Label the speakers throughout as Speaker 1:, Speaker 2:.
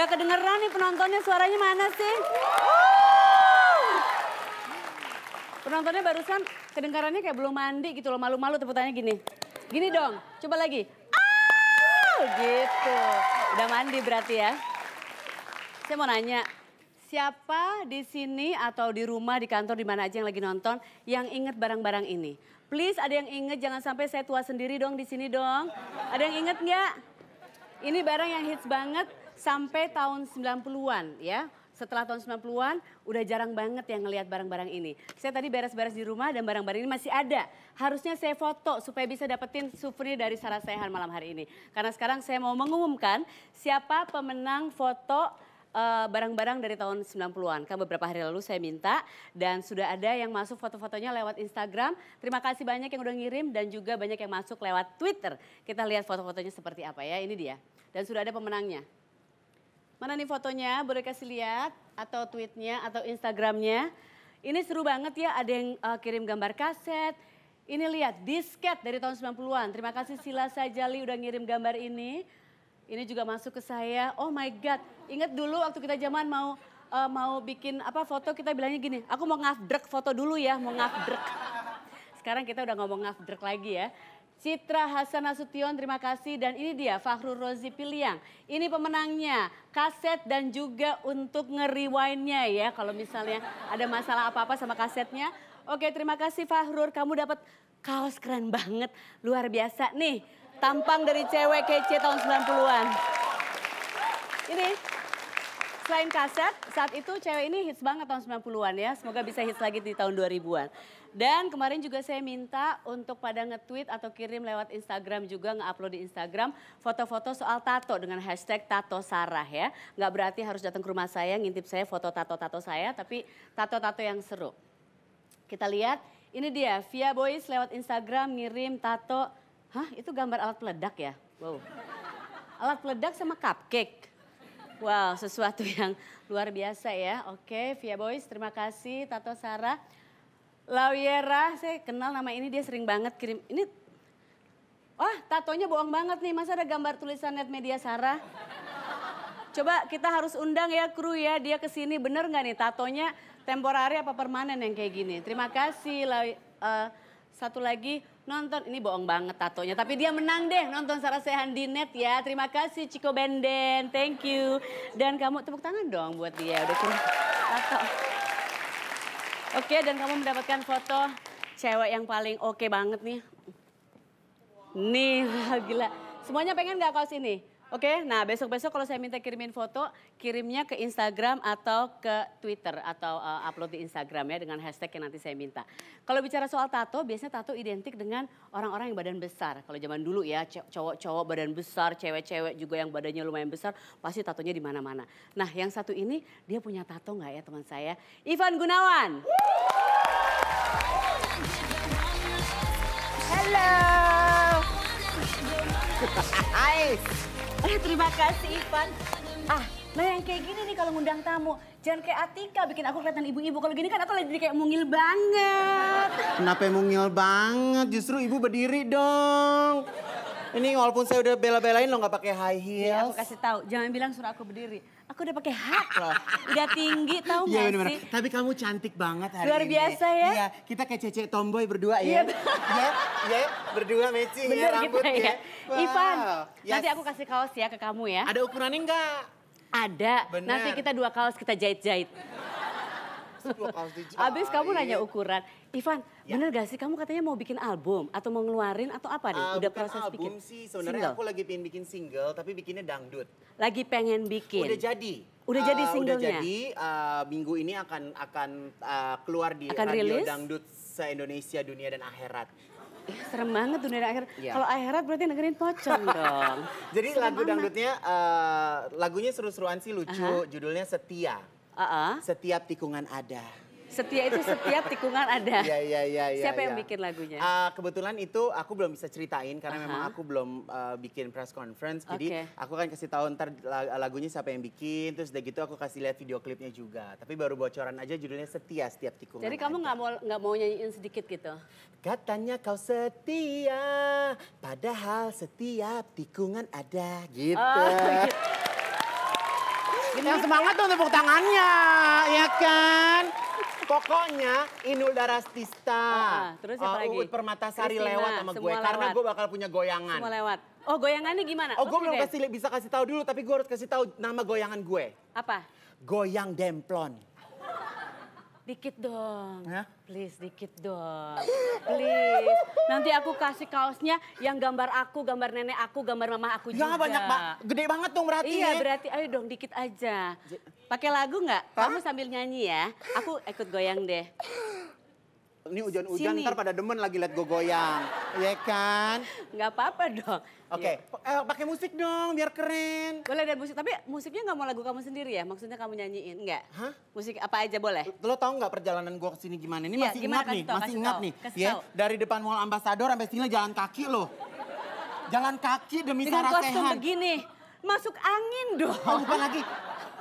Speaker 1: Nggak kedengeran nih penontonnya suaranya mana sih? Penontonnya barusan kedengarannya kayak belum mandi gitu loh, malu-malu tepuk tangannya gini. Gini dong, coba lagi. Ah, gitu. Udah mandi berarti ya. Saya mau nanya, siapa di sini atau di rumah, di kantor, di mana aja yang lagi nonton yang inget barang-barang ini? Please ada yang inget, jangan sampai saya tua sendiri dong di sini dong. Ada yang inget nggak? Ini barang yang hits banget, sampai tahun 90-an ya. Setelah tahun 90-an udah jarang banget yang ngelihat barang-barang ini. Saya tadi beres-beres di rumah dan barang-barang ini masih ada. Harusnya saya foto supaya bisa dapetin souvenir dari Sarah Sehan malam hari ini. Karena sekarang saya mau mengumumkan siapa pemenang foto eh, barang-barang uh, dari tahun 90-an. Kan beberapa hari lalu saya minta dan sudah ada yang masuk foto-fotonya lewat Instagram. Terima kasih banyak yang udah ngirim dan juga banyak yang masuk lewat Twitter. Kita lihat foto-fotonya seperti apa ya. Ini dia. Dan sudah ada pemenangnya. Mana nih fotonya? Boleh kasih lihat atau tweetnya atau Instagramnya. Ini seru banget ya, ada yang uh, kirim gambar kaset. Ini lihat, disket dari tahun 90-an. Terima kasih Sila Sajali udah ngirim gambar ini. Ini juga masuk ke saya. Oh my God, ingat dulu waktu kita zaman mau uh, mau bikin apa foto kita bilangnya gini, aku mau ngafdrek foto dulu ya, mau ngafdrek. Sekarang kita udah ngomong ngafdrek lagi ya. Citra Hasan Nasution, terima kasih. Dan ini dia Fahrul Rozi Piliang. Ini pemenangnya, kaset dan juga untuk nge ya. Kalau misalnya ada masalah apa-apa sama kasetnya. Oke, terima kasih Fahrul. Kamu dapat kaos keren banget, luar biasa. Nih, tampang dari cewek kece tahun 90-an. Ini, selain kaset, saat itu cewek ini hits banget tahun 90-an ya. Semoga bisa hits lagi di tahun 2000-an. Dan kemarin juga saya minta untuk pada nge-tweet atau kirim lewat Instagram juga nge-upload di Instagram foto-foto soal tato dengan hashtag tato Sarah ya. Nggak berarti harus datang ke rumah saya ngintip saya foto tato-tato saya tapi tato-tato yang seru. Kita lihat ini dia Via Boys lewat Instagram ngirim tato. Hah itu gambar alat peledak ya? Wow. Alat peledak sama cupcake. Wow sesuatu yang luar biasa ya. Oke Via Boys terima kasih Tato Sarah. Lawiera, saya kenal nama ini dia sering banget kirim. Ini, wah tatonya bohong banget nih, masa ada gambar tulisan net media Sarah? Coba kita harus undang ya kru ya, dia kesini bener gak nih tatonya temporari apa permanen yang kayak gini? Terima kasih Law, uh, eh, satu lagi nonton, ini bohong banget tatonya, tapi dia menang deh nonton Sarah Sehan di net ya. Terima kasih Ciko Benden, thank you. Dan kamu tepuk tangan dong buat dia, udah kirim tato. Oke, dan kamu mendapatkan foto cewek yang paling oke okay banget nih. Nih, gila. Semuanya pengen gak kaos ini? Oke, okay? nah besok-besok kalau saya minta kirimin foto, kirimnya ke Instagram atau ke Twitter atau uh, upload di Instagram ya dengan hashtag yang nanti saya minta. Kalau bicara soal tato, biasanya tato identik dengan orang-orang yang badan besar. Kalau zaman dulu ya cowok-cowok badan besar, cewek-cewek juga yang badannya lumayan besar, pasti tatonya di mana-mana. Nah, yang satu ini dia punya tato nggak ya teman saya? Ivan Gunawan. Hello. Hai. Eh, terima kasih Ivan. Ah, nah yang kayak gini nih kalau ngundang tamu. Jangan kayak Atika bikin aku kelihatan ibu-ibu. Kalau gini kan aku lagi kayak mungil banget.
Speaker 2: Kenapa mungil banget? Justru ibu berdiri dong. Ini walaupun saya udah bela-belain lo nggak pakai high iya, heels. Ya, aku
Speaker 1: kasih tahu. Jangan bilang suruh aku berdiri. Aku udah pakai hak loh. Udah tinggi tahu iya, nggak ya, gak sih?
Speaker 2: Tapi kamu cantik banget hari Luar biasa ya. Iya, kita kayak cece tomboy berdua ya. Iya, iya, ya, berdua matching ya, Bener ya rambutnya. Gitu ya. ya. Wow. Ivan, yes.
Speaker 1: nanti aku kasih kaos ya ke kamu ya. Ada ukurannya enggak? Ada. Bener. Nanti kita dua kaos kita jahit-jahit. Abis kamu nanya iya. ukuran, Ivan, ya. bener gak sih kamu katanya mau bikin album atau mau ngeluarin atau apa nih? Uh, Udah proses album bikin? album sih, sebenarnya aku
Speaker 2: lagi pengen bikin single tapi bikinnya dangdut. Lagi pengen bikin? Udah jadi. Udah uh, jadi ah, singlenya? Udah jadi, uh, minggu ini akan akan uh, keluar di akan radio rilis? dangdut se-Indonesia dunia dan akhirat. Eh, serem banget dunia akhirat. Yeah. Kalau akhirat berarti dengerin pocong dong. Jadi serem lagu dangdutnya, uh, lagunya seru-seruan sih lucu, uh -huh. judulnya Setia uh -uh. setiap tikungan ada. Setia itu setiap tikungan ada. Iya iya iya. Ya, Siapa ya. yang iya. bikin lagunya? Uh, kebetulan itu aku belum bisa ceritain karena uh -huh. memang aku belum uh, bikin press conference. Okay. Jadi aku kan kasih tahu ntar lagunya siapa yang bikin, terus udah gitu aku kasih lihat video klipnya juga. Tapi baru bocoran aja judulnya Setia setiap tikungan. Jadi
Speaker 1: kamu nggak mau nggak mau nyanyiin sedikit gitu?
Speaker 2: Katanya kau setia, padahal setiap tikungan ada gitu. Oh, gitu. Yang semangat dong tepuk tangannya, ya kan? Pokoknya Inul Darastista, ah, ah. terus uh, lagi? Uut Permatasari Christina, lewat sama gue lewat. karena gue bakal punya goyangan.
Speaker 1: Semua lewat. Oh goyangannya gimana? Oh gue belum kasih
Speaker 2: bisa kasih tahu dulu tapi gue harus kasih tahu nama goyangan gue. Apa? Goyang Demplon.
Speaker 1: Dikit dong. Ya? Please, dikit dong. Please. Nanti aku kasih kaosnya yang gambar aku, gambar nenek aku, gambar mama aku ya, juga. Ya banyak, Pak. Gede banget dong berarti. Iya, berarti ayo dong dikit aja. Pakai lagu nggak? Kamu sambil nyanyi ya. Aku ikut goyang deh
Speaker 2: ini hujan-hujan ntar pada demen lagi liat gue goyang. Iya kan? Gak apa-apa dong. Oke, okay.
Speaker 1: Iya. yeah. eh, pakai musik dong biar keren. Boleh ada musik, tapi musiknya nggak mau lagu kamu sendiri ya? Maksudnya kamu nyanyiin, nggak? Hah? Musik apa aja boleh?
Speaker 2: Lo tau nggak perjalanan gue kesini gimana? Ini yeah, masih ingat nih, tau, masih ingat nih. Ya, yeah, dari depan Mall Ambassador sampai sini jalan kaki loh. Jalan kaki demi Dengan sarah sehat. begini, masuk angin dong. Oh, bukan lagi,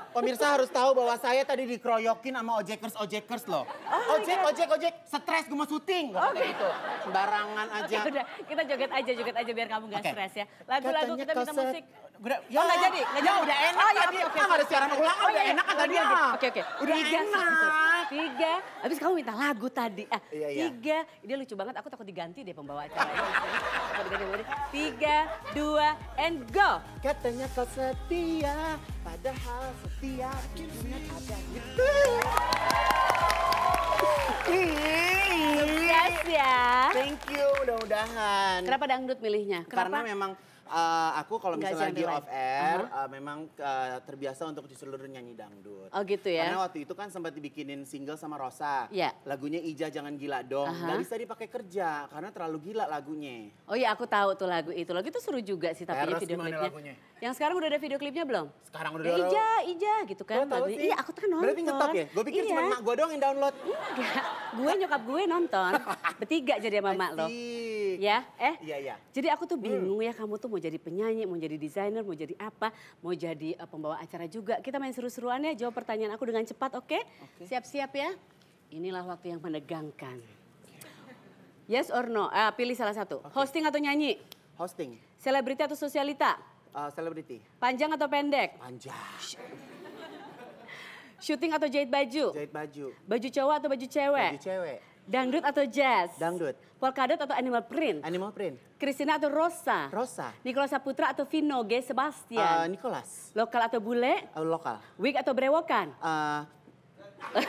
Speaker 2: Pemirsa harus tahu bahwa saya tadi dikeroyokin sama ojekers ojekers loh. Oh ojek, iya. ojek, ojek, stres gue mau syuting. Gak okay. Oh, gitu.
Speaker 1: Sembarangan aja. Okay, udah, kita joget aja, joget aja biar kamu gak okay. stres ya. Lagu-lagu kita minta musik.
Speaker 2: Udah, ya, oh nggak ya. jadi, nggak jadi. udah enak oh, ya, tadi, okay, okay. nggak ada siaran ulang, oh, udah iya, iya. enak kan tadi. Oke oke. Udah tiga, enak.
Speaker 1: Tiga, habis kamu minta lagu tadi. Ah, iya, iya. Tiga, dia lucu banget, aku takut diganti deh pembawa acara. takut Tiga, dua, and go. Katanya kau setia,
Speaker 2: padahal setia akhirnya terima
Speaker 1: Sukses ya. Thank you, mudah-mudahan. Kenapa dangdut milihnya? Kenapa? Karena memang
Speaker 2: Uh, aku kalau misalnya di ya? off air uh-huh. uh, memang uh, terbiasa untuk di seluruh nyanyi dangdut. Oh gitu ya. Karena waktu itu kan sempat dibikinin single sama Rosa. Iya. Lagunya Ija Jangan Gila Dong. Uh-huh. Gak bisa dipakai kerja karena terlalu gila lagunya.
Speaker 1: Oh iya aku tahu tuh lagu itu. Lagu itu seru juga sih tapi Terus video klipnya. Lagunya? Yang sekarang udah ada video klipnya belum?
Speaker 2: Sekarang udah. Ya, ada Ija,
Speaker 1: Ija gitu kan. sih. iya aku
Speaker 2: tuh kan nonton. Berarti ngetop ya? Gue pikir iya. cuma mak gue doang yang download.
Speaker 1: Enggak, gue nyokap gue nonton. Bertiga jadi sama mak lo. Ya, eh? Iya, iya. Jadi aku tuh hmm. bingung hmm. ya kamu tuh mau mau jadi penyanyi, mau jadi desainer, mau jadi apa, mau jadi uh, pembawa acara juga. Kita main seru-seruan ya, jawab pertanyaan aku dengan cepat, oke? Okay? Okay. Siap-siap ya. Inilah waktu yang menegangkan. Yes or no? Uh, pilih salah satu. Okay. Hosting atau nyanyi? Hosting. Selebriti atau sosialita?
Speaker 2: Ah, selebriti.
Speaker 1: Uh, Panjang atau pendek? Panjang. Shooting atau jahit baju? Jahit baju. Baju cowok atau baju cewek? Baju cewek. Dangdut atau jazz? Dangdut. Polkadot atau animal print? Animal print. Kristina atau Rosa? Rosa. Nicolas Saputra atau Vino G. Sebastian? Uh, Lokal atau bule? Uh, lokal. Wig atau berewokan? Uh... Eh.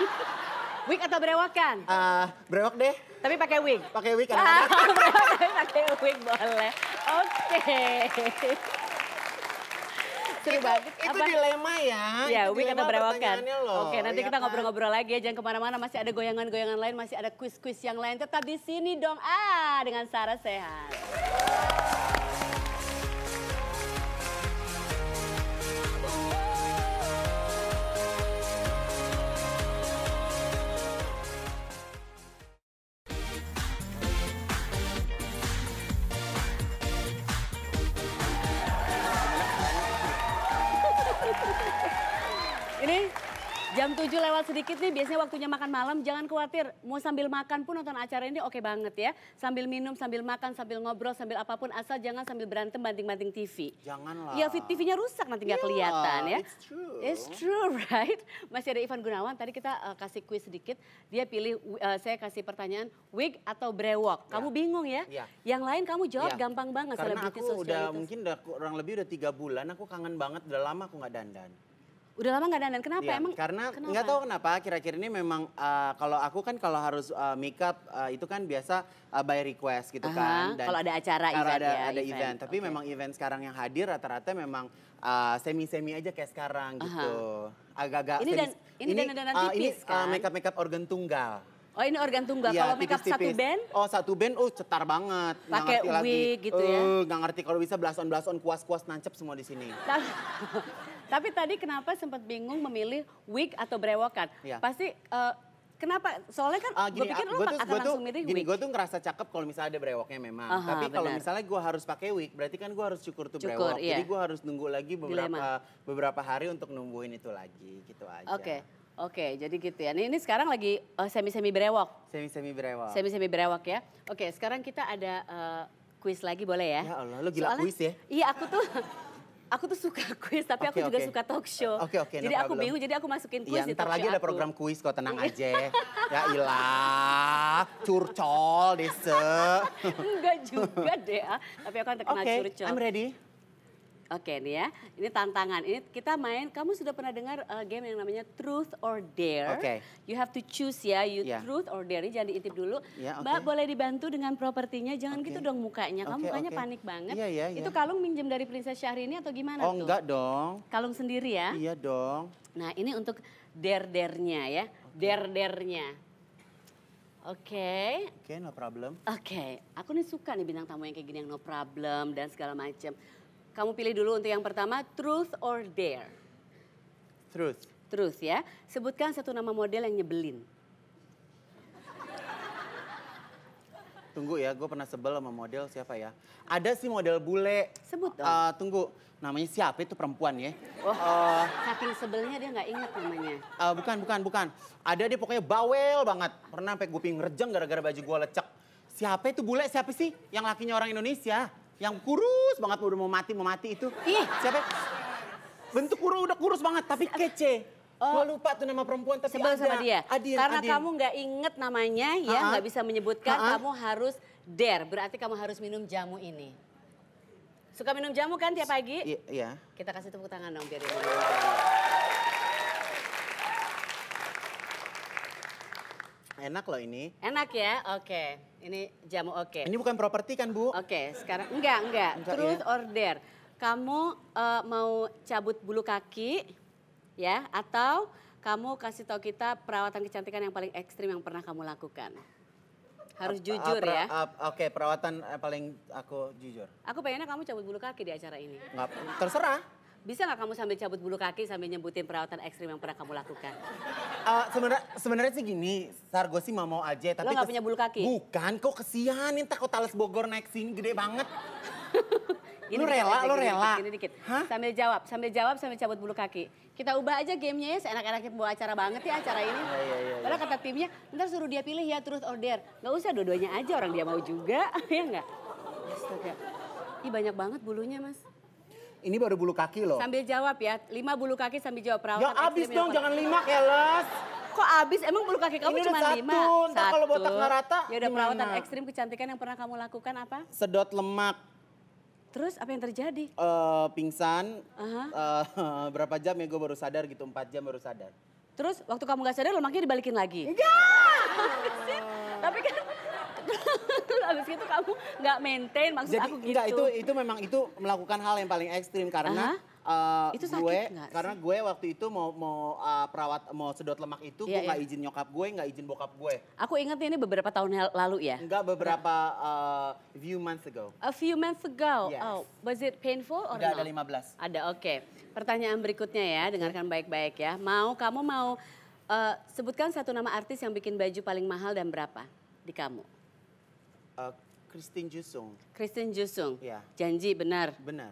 Speaker 1: wig atau berewokan? Uh, berewok deh. Tapi pakai wig? Pakai wig kan? pakai wig boleh. Oke. Okay seru banget. Itu, itu dilema ya. Ya, Wi kata berewokan. Oke, nanti ya kita kan? ngobrol-ngobrol lagi ya. Jangan kemana-mana, masih ada goyangan-goyangan lain, masih ada kuis-kuis yang lain. Tetap di sini dong, ah dengan Sarah Sehat. sedikit nih, biasanya waktunya makan malam, jangan khawatir. Mau sambil makan pun nonton acara ini oke okay banget ya. Sambil minum, sambil makan, sambil ngobrol, sambil apapun. Asal jangan sambil berantem banting-banting TV. Janganlah. Ya TV-nya rusak nanti nggak iya, kelihatan ya. It's true. It's true, right? Masih ada Ivan Gunawan, tadi kita uh, kasih kuis sedikit. Dia pilih, uh, saya kasih pertanyaan, wig atau brewok? Kamu iya. bingung ya? Yeah. Yang lain kamu jawab yeah. gampang banget. Karena aku udah, mungkin
Speaker 2: udah kurang lebih udah tiga bulan, aku kangen banget, udah lama aku nggak dandan. Udah lama gak dandan. Kenapa? Ya, Emang karena gak tahu kenapa kira-kira ini memang uh, kalau aku kan kalau harus uh, eh, makeup uh, eh, itu kan biasa uh, by request gitu uh-huh. kan. Dan kalau ada acara kalau event ada, ya, ada event. event. Tapi okay. memang event sekarang yang hadir rata-rata memang semi-semi aja kayak sekarang gitu. Agak-agak ini, dan, ini, ini dandan uh, tipis ini, kan. Uh, makeup makeup organ tunggal.
Speaker 1: Oh ini organ tunggal. Ya, kalau makeup tipis, satu band?
Speaker 2: Oh satu band, oh cetar banget. Pakai wig lagi. gitu ya? Uh, gak ngerti kalau bisa belasan-belasan kuas-kuas nancep semua di sini.
Speaker 1: Tapi tadi kenapa sempat bingung memilih wig atau brewokan? Ya. Pasti uh, Kenapa? Soalnya kan uh, eh, gue pikir ah, lu tuh, langsung milih wig. gue
Speaker 2: tuh ngerasa cakep kalau misalnya ada brewoknya memang. Aha, Tapi kalau misalnya gue harus pakai wig, berarti kan gue harus cukur tuh cukur, brewok. Iya. Jadi gue harus nunggu lagi beberapa beberapa hari untuk nungguin itu lagi, gitu aja. Oke. Okay.
Speaker 1: Oke, jadi gitu ya. Ini, ini sekarang lagi eh, semi-semi uh, brewok.
Speaker 2: Semi-semi berewok Semi-semi
Speaker 1: berewok ya. Oke, sekarang kita ada uh, kuis lagi
Speaker 2: boleh ya? Ya Allah, lu gila Soalnya, kuis ya?
Speaker 1: Iya, aku tuh aku tuh suka kuis tapi okay, aku juga okay. suka talk
Speaker 2: show. Oke okay, oke. Okay, jadi no aku bingung
Speaker 1: jadi aku masukin kuis ya, di ntar talk lagi show ada aku.
Speaker 2: program kuis kok tenang iya. aja. ya ilah, curcol dese. Enggak juga
Speaker 1: deh, tapi aku akan terkenal okay, curcol. Oke, I'm ready. Oke okay, ya, ini tantangan. Ini kita main. Kamu sudah pernah dengar uh, game yang namanya Truth or Dare? Oke. Okay. You have to choose ya. You yeah. Truth or Dare. Ini jangan diintip dulu. Yeah, okay. Mbak boleh dibantu dengan propertinya. Jangan okay. gitu dong mukanya. Kamu okay, mukanya okay. panik banget. Yeah, yeah, yeah. Itu iya. kalung minjem dari Princess Syahrini atau gimana oh, tuh? Oh enggak dong. Kalung sendiri ya? Iya dong. Nah ini untuk dare-dernya ya. Okay. Dare-dernya. Oke. Okay. Oke, okay, no problem. Oke, okay. aku nih suka nih bintang tamu yang kayak gini yang no problem dan segala macam. Kamu pilih dulu untuk yang pertama, truth or dare? Truth. Truth ya. Sebutkan satu nama model yang nyebelin.
Speaker 2: Tunggu ya, gue pernah sebel sama model siapa ya? Ada sih model bule. Sebut dong. Uh, tunggu, namanya siapa itu perempuan ya? Oh, uh, saking sebelnya dia gak ingat namanya. Uh, bukan, bukan, bukan. Ada dia pokoknya bawel banget. Pernah sampai gue pingin rejeng gara-gara baju gue lecek. Siapa itu bule? Siapa sih yang lakinya orang Indonesia? Yang kurus banget udah mau mati mau mati itu. Ih, siapa? Bentuk kurus udah kurus banget tapi kece. Oh, Gua lupa tuh nama perempuan tapi sebel ada. sama dia. Adin, Karena Adin. kamu
Speaker 1: nggak inget namanya ya, nggak bisa menyebutkan, ha -ha. kamu harus dare. Berarti kamu harus minum jamu ini. Suka minum jamu kan tiap pagi? Iya. Kita kasih tepuk tangan dong biar dia
Speaker 2: enak loh ini.
Speaker 1: Enak ya, oke. Okay. Ini jamu oke. Okay. Ini bukan properti kan Bu? Oke, okay, sekarang enggak, enggak. enggak Truth ya? or dare. Kamu uh, mau cabut bulu kaki ya atau kamu kasih tahu kita perawatan kecantikan yang paling ekstrim yang pernah
Speaker 2: kamu lakukan. Harus jujur ya. Oke, perawatan eh, paling aku jujur.
Speaker 1: Aku pengennya kamu cabut bulu kaki di acara ini.
Speaker 2: Nggak, terserah.
Speaker 1: Bisa nggak kamu sambil cabut bulu kaki sambil nyebutin perawatan ekstrim yang pernah kamu lakukan?
Speaker 2: Uh, eh, sebenarnya sebenarnya sih gini, Sargo sih mau mau aja. Tapi Lo gak punya bulu kaki? Bukan, kok kesianin takut talas Bogor naik sini gede banget. Gini, lu rela, lu rela.
Speaker 1: Gini dikit, Hah? sambil jawab, sambil jawab, sambil cabut bulu kaki. Kita ubah aja gamenya ya, seenak-enaknya buat acara banget ya acara ini. Iya, iya, iya, iya. Padahal kata timnya, ntar suruh dia pilih ya, terus order. Gak usah dua-duanya aja, orang dia mau juga, ya enggak? Astaga, ih banyak banget bulunya mas.
Speaker 2: Ini baru bulu kaki loh. Sambil
Speaker 1: jawab ya, lima bulu kaki sambil jawab perawatan. Ya abis ya, dong, jangan lima keles. Kok abis? Emang bulu kaki kamu ini cuma satu, lima? Satu, kalau botak gak rata Ya udah perawatan ekstrim kecantikan yang pernah kamu lakukan apa?
Speaker 2: Sedot lemak. Terus apa yang terjadi? Uh, pingsan, uh -huh. uh, berapa jam ya gue baru sadar gitu, empat jam baru sadar.
Speaker 1: Terus waktu kamu gak sadar lemaknya
Speaker 2: dibalikin lagi? Enggak!
Speaker 1: Tapi kan terus abis itu kamu nggak maintain maksud Jadi, aku gitu. Enggak, itu itu
Speaker 2: memang itu melakukan hal yang paling ekstrim karena uh -huh. Uh, itu sakit gue sih? karena gue waktu itu mau mau uh, perawat mau sedot lemak itu yeah, gue nggak yeah. izin nyokap gue nggak izin bokap gue.
Speaker 1: Aku ingat ini beberapa tahun lalu ya. Enggak beberapa
Speaker 2: uh, few months ago.
Speaker 1: A few months ago. Oh, yes. Oh, was it painful or enggak, no? ada
Speaker 2: 15. Ada, oke. Okay.
Speaker 1: Pertanyaan berikutnya ya, dengarkan baik-baik ya. Mau kamu mau uh, sebutkan satu nama artis yang bikin baju paling
Speaker 2: mahal dan berapa di kamu? Uh, Christine Jusung. Christine Jusung. Ya. Janji benar. Benar.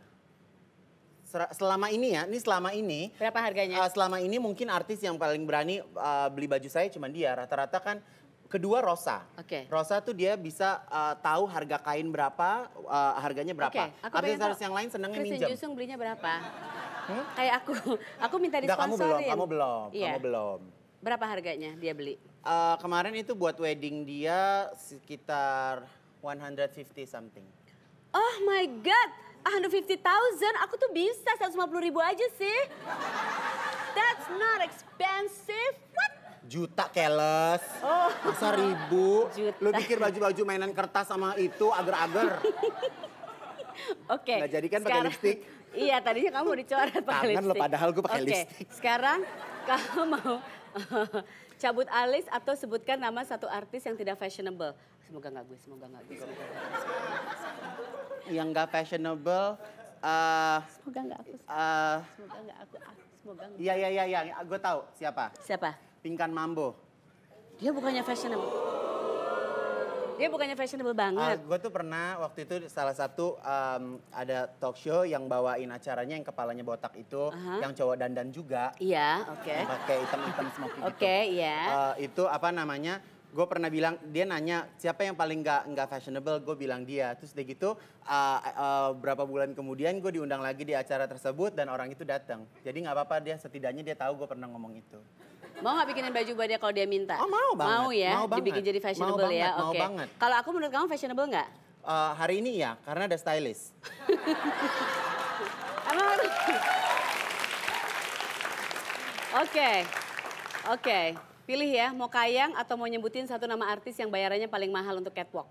Speaker 2: Selama ini ya, ini selama ini. Berapa harganya? Uh, selama ini mungkin artis yang paling berani uh, beli baju saya cuma dia. Rata-rata kan kedua Rosa. Oke. Okay. Rosa tuh dia bisa uh, tahu harga kain berapa, uh, harganya berapa. Okay. artis artis yang lain senengnya minjem. Christine
Speaker 1: Jusung belinya berapa? Hmm? Kayak
Speaker 2: aku, aku
Speaker 1: minta di kamu belum, kamu
Speaker 2: belum, yeah. kamu belum.
Speaker 1: Berapa harganya dia beli?
Speaker 2: Uh, kemarin itu buat wedding dia sekitar 150 something.
Speaker 1: Oh my God, 150,000. Aku tuh bisa 150.000 ribu aja sih. That's not expensive. What?
Speaker 2: Juta keles. Oh. Masa ribu? Juta. Lu pikir baju-baju mainan kertas sama itu agar-agar?
Speaker 1: Oke. Okay. Nggak jadi kan pakai lipstick? Iya, tadinya kamu dicoret pakai lipstick. Kan lo padahal gue pakai okay. lipstick. Sekarang kamu mau cabut alis atau sebutkan nama satu artis yang tidak fashionable.
Speaker 2: Semoga nggak gue, semoga nggak gue. gak gue. yang nggak fashionable. Uh, semoga nggak aku. Uh,
Speaker 1: semoga nggak aku. Ah, semoga
Speaker 2: nggak. Iya iya iya, ya, gue tahu siapa. Siapa? Pingkan Mambo. Dia bukannya fashionable. Dia bukannya fashionable banget. Uh, ah, gue tuh pernah waktu itu salah satu um, ada talk show yang bawain acaranya yang kepalanya botak itu, uh -huh. yang cowok dandan juga. Iya, yeah, oke. Okay. Pakai hitam-hitam smoky Oke, okay, gitu. iya. Oke, Yeah. Uh, itu apa namanya? gue pernah bilang dia nanya siapa yang paling nggak nggak fashionable gue bilang dia terus udah gitu uh, uh, berapa bulan kemudian gue diundang lagi di acara tersebut dan orang itu datang jadi nggak apa-apa dia setidaknya dia tahu gue pernah ngomong itu
Speaker 1: Mau nggak bikinin baju buat dia kalau dia minta? Oh mau banget. Mau ya? Mau banget. Dibikin jadi fashionable ya? mau banget, ya? Oke. Okay. Kalau aku menurut kamu fashionable nggak?
Speaker 2: Uh, hari ini ya, karena ada stylist.
Speaker 1: Oke, Oke. Okay. Oke. Okay. Pilih ya, mau kayang atau mau nyebutin satu nama artis yang bayarannya paling mahal untuk catwalk?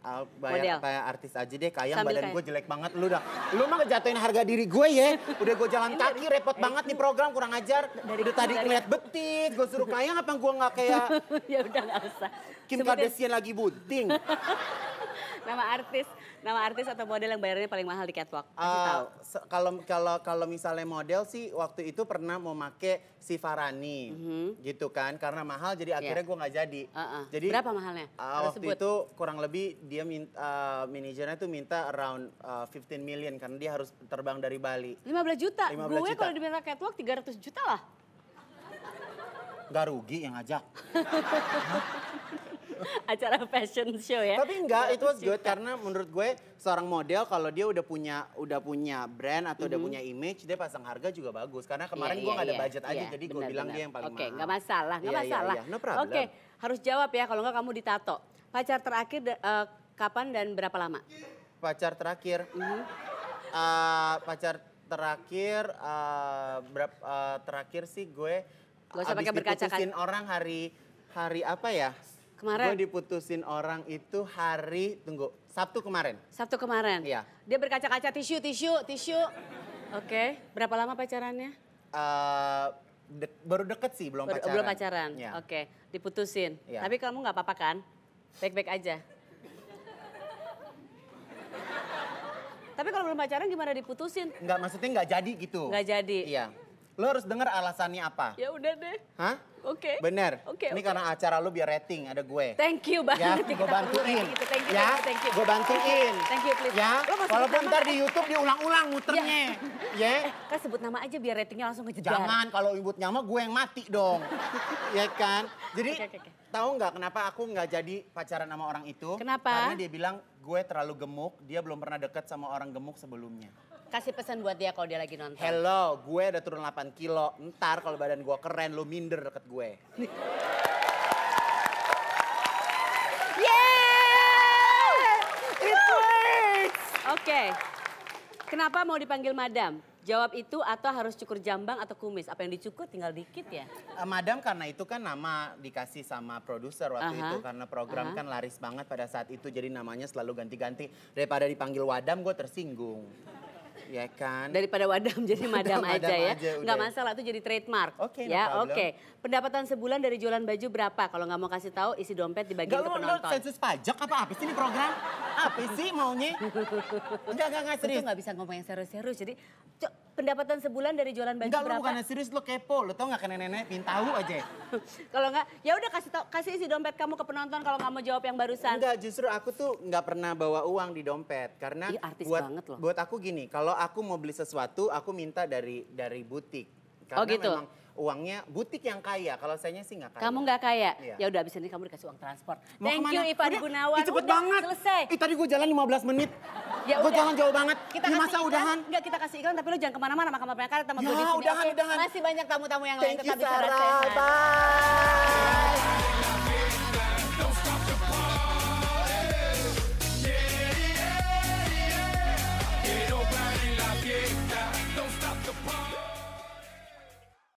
Speaker 2: Uh, bayar, Model. bayar artis aja deh, kayang Sambil badan gue jelek banget. Lu dah, lu mah ngejatuhin harga diri gue ya. Udah gue jalan iya. kaki, repot eh, banget nih program, kurang ajar. Dari, udah tadi ngeliat betik, gue suruh kayang apa gue gak kayak... ya udah gak usah. Kim Sebutin. Kardashian lagi bunting.
Speaker 1: nama artis, nama artis atau model yang bayarnya paling mahal di catwalk? Eh,
Speaker 2: kalau uh, Kalau kalau misalnya model sih waktu itu pernah mau make si Farani, mm -hmm. gitu kan? Karena mahal jadi iya. akhirnya yeah. gue nggak jadi. Uh -uh. Jadi berapa
Speaker 1: mahalnya? Uh, waktu sebut. itu
Speaker 2: kurang lebih dia minta, uh, eh, manajernya tuh minta around uh, 15 million karena dia harus terbang dari Bali.
Speaker 1: 15 juta. 15 gue kalau diminta catwalk 300 juta lah.
Speaker 2: Gak rugi yang ngajak. acara fashion show ya. Tapi enggak, itu was good karena menurut gue seorang model kalau dia udah punya udah punya brand atau mm -hmm. udah mm-hmm. punya image, dia pasang harga juga bagus. Karena iya, kemarin yeah, gue yeah, gak ada iya. budget yeah, aja, yeah, jadi gue bilang dia yang paling okay, mahal. Iya, Oke, gak
Speaker 1: masalah, gak yeah, masalah. Yeah, yeah, no Oke, okay, harus jawab ya kalau enggak kamu ditato. Pacar terakhir uh, kapan
Speaker 2: dan berapa lama? Pacar terakhir? Mm -hmm. uh, pacar terakhir uh, eh, berapa, uh, terakhir sih gue Gak usah pakai berkaca kaca orang hari hari apa ya? Kemarin. Gue diputusin orang itu hari tunggu Sabtu kemarin. Sabtu kemarin. Iya.
Speaker 1: Dia berkaca-kaca tisu, tisu, tisu. Oke. Berapa lama pacarannya?
Speaker 2: Uh, de baru deket sih, belum pacaran. Belum pacaran. Ya.
Speaker 1: Oke. Diputusin. Ya. Tapi kamu nggak apa-apa kan? Baik-baik aja. Tapi kalau belum pacaran gimana diputusin?
Speaker 2: Enggak, maksudnya nggak jadi gitu. nggak jadi. Iya. Lo harus dengar alasannya apa. Ya
Speaker 1: udah deh. Hah? Oke. Okay. Bener. Oke. Okay, Ini okay. karena
Speaker 2: acara lo biar rating ada gue. Thank you ya, banget. Ya, gue bantuin. Gitu. Thank you, ya, thank you. Gue bantuin. Thank you, please. Ya, walaupun ntar kan? di YouTube diulang-ulang muternya. Ya. Yeah. Eh, kan sebut nama aja biar ratingnya langsung kejedar. Jangan, kalau ibu nyama gue yang mati dong. ya kan? Jadi, okay, okay, okay. tahu nggak kenapa aku nggak jadi pacaran sama orang itu? Kenapa? Karena dia bilang gue terlalu gemuk, dia belum pernah deket sama orang gemuk sebelumnya.
Speaker 1: Kasih pesan buat dia kalau dia lagi nonton.
Speaker 2: Hello, gue udah turun 8 kilo. Ntar kalau badan gue keren, lu minder deket gue. Yeah! It works! Oke.
Speaker 1: Okay. Kenapa mau dipanggil madam? Jawab itu atau harus cukur jambang atau kumis?
Speaker 2: Apa yang dicukur tinggal dikit ya? Eh, madam karena itu kan nama dikasih sama produser waktu uh -huh. itu. Karena program uh -huh. kan laris banget pada saat itu. Jadi namanya selalu ganti-ganti. Daripada dipanggil wadam gue tersinggung. Ya kan. Daripada wadam jadi madam, madam aja ya. Aja, nggak
Speaker 1: masalah itu jadi trademark. Oke. Okay, ya, oke. Okay. Pendapatan sebulan dari jualan baju berapa? Kalau nggak mau kasih tahu isi dompet dibagi bagian ke penonton. Enggak
Speaker 2: sensus pajak apa apa sih ini program? Apa sih maunya? Enggak,
Speaker 1: enggak, enggak serius. Itu nggak bisa ngomong yang serius-serius. Jadi pendapatan sebulan dari jualan baju Enggak, berapa? Enggak, lu bukan
Speaker 2: serius, lu kepo. Lu tau gak ke nenek-nenek, pin tahu aja.
Speaker 1: kalau enggak, ya udah kasih tau, kasih isi dompet kamu ke penonton kalau kamu jawab yang barusan. Enggak,
Speaker 2: justru aku tuh nggak pernah bawa uang di dompet karena Ih, artis buat banget loh. buat aku gini, kalau aku mau beli sesuatu, aku minta dari dari butik. Oh, karena oh gitu. memang uangnya butik yang kaya. Kalau saya sih nggak kaya. Kamu nggak kaya? Iya. Ya udah
Speaker 1: abis ini kamu dikasih uang transport. Mau Thank kemana? you Ipa Gunawan. Cepet udah,
Speaker 2: banget. Selesai.
Speaker 1: Ih, tadi gue jalan 15 menit.
Speaker 2: Ya gue jalan jauh
Speaker 1: banget. Kita ini masa iklan, udahan. Enggak kita kasih iklan tapi lu jangan kemana-mana sama apa yang sama ya, gue Udahan, okay. udahan. Masih banyak tamu-tamu yang Thank lain tetap you, di Sarah. Bye.